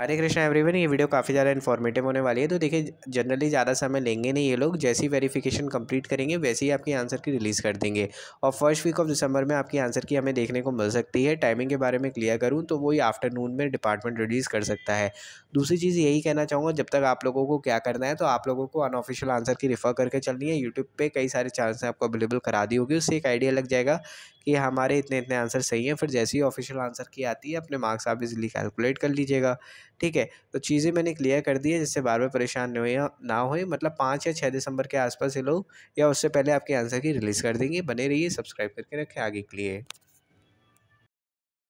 हरे Krishna everyone ये video काफ़ी ज़्यादा इन्फॉर्मेटिव होने वाली है तो देखिए जनरली ज़्यादा समय लेंगे नहीं ये लोग जैसी वेरीफिकेशन कंप्लीट करेंगे वैसे ही आपकी आंसर की रिलीज़ कर देंगे और फर्स्ट वीक ऑफ दिसंबर में आपकी आंसर की हमें देखने को मिल सकती है टाइमिंग के बारे में क्लियर करूँ तो वही आफ्टरनून में डिपार्टमेंट रिलीज़ कर सकता है दूसरी चीज़ यही कहना चाहूँगा जब तक आप लोगों को क्या करना है तो आप लोगों को अनऑफिशियल आंसर की रिफ़र करके चलनी है यूट्यूब पर कई सारे चांस आपको अवेलेबल करा दी होगी उससे एक आइडिया लग जाएगा कि हमारे इतने इतने आंसर सही हैं फिर जैसे ही ऑफिशियल आंसर की आती है अपने मार्क्स आप इजीली कैलकुलेट कर लीजिएगा ठीक है तो चीज़ें मैंने क्लियर कर दी है जिससे बार बार परेशान नहीं हुए ना हुए मतलब पाँच या छः दिसंबर के आसपास ये लोग या उससे पहले आपके आंसर की रिलीज़ कर देंगे बने रहिए सब्सक्राइब करके रखें आगे के लिए